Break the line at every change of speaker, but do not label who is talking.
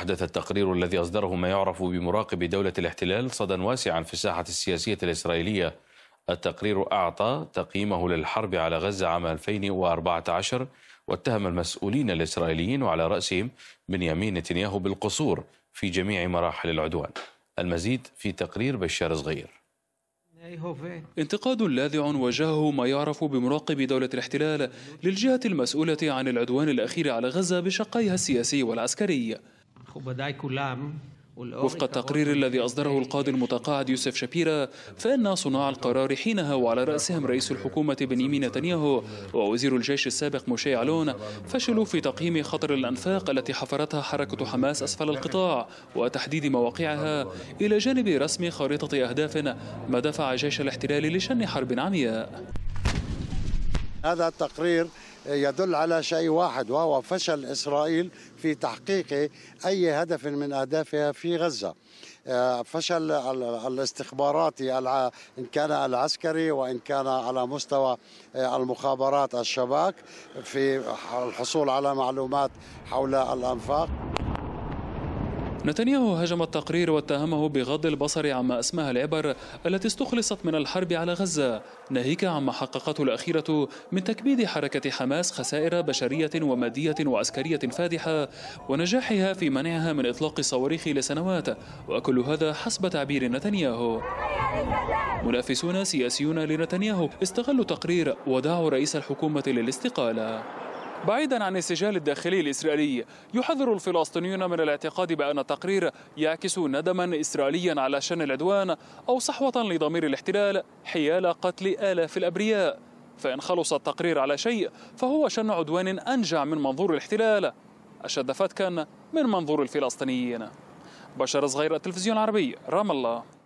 أحدث التقرير الذي أصدره ما يعرف بمراقب دولة الاحتلال صدى واسعا في الساحة السياسية الإسرائيلية التقرير أعطى تقييمه للحرب على غزة عام 2014 واتهم المسؤولين الإسرائيليين وعلى رأسهم بنيامين نتنياهو بالقصور في جميع مراحل العدوان المزيد في تقرير بشار صغير
انتقاد لاذع وجهه ما يعرف بمراقب دولة الاحتلال للجهة المسؤولة عن العدوان الأخير على غزة بشقيها السياسي والعسكري وفق التقرير الذي أصدره القاضي المتقاعد يوسف شبيرة فإن صناع القرار حينها وعلى رأسهم رئيس الحكومة بنيامين نتنياهو ووزير الجيش السابق موشي علون فشلوا في تقييم خطر الأنفاق التي حفرتها حركة حماس أسفل القطاع وتحديد مواقعها إلى جانب رسم خريطة أهداف ما دفع جيش الاحتلال لشن حرب عمياء
هذا التقرير يدل على شيء واحد وهو فشل إسرائيل في تحقيق أي هدف من أهدافها في غزة آه، فشل الاستخباراتي إن كان العسكري وإن كان على مستوى آه، المخابرات الشباك في الحصول على معلومات حول الأنفاق
نتنياهو هاجم التقرير واتهمه بغض البصر عما اسماها العبر التي استخلصت من الحرب على غزة ناهيك عما حققته الأخيرة من تكبيد حركة حماس خسائر بشرية ومادية وعسكرية فادحة ونجاحها في منعها من إطلاق الصواريخ لسنوات وكل هذا حسب تعبير نتنياهو منافسون سياسيون لنتنياهو استغلوا التقرير ودعوا رئيس الحكومة للاستقالة بعيدا عن السجال الداخلي الإسرائيلي يحذر الفلسطينيون من الاعتقاد بأن التقرير يعكس ندما إسرائيليا على شن العدوان أو صحوة لضمير الاحتلال حيال قتل آلاف الأبرياء فإن خلص التقرير على شيء فهو شن عدوان أنجع من منظور الاحتلال أشد فتكا من منظور الفلسطينيين بشر صغير التلفزيون العربي رام الله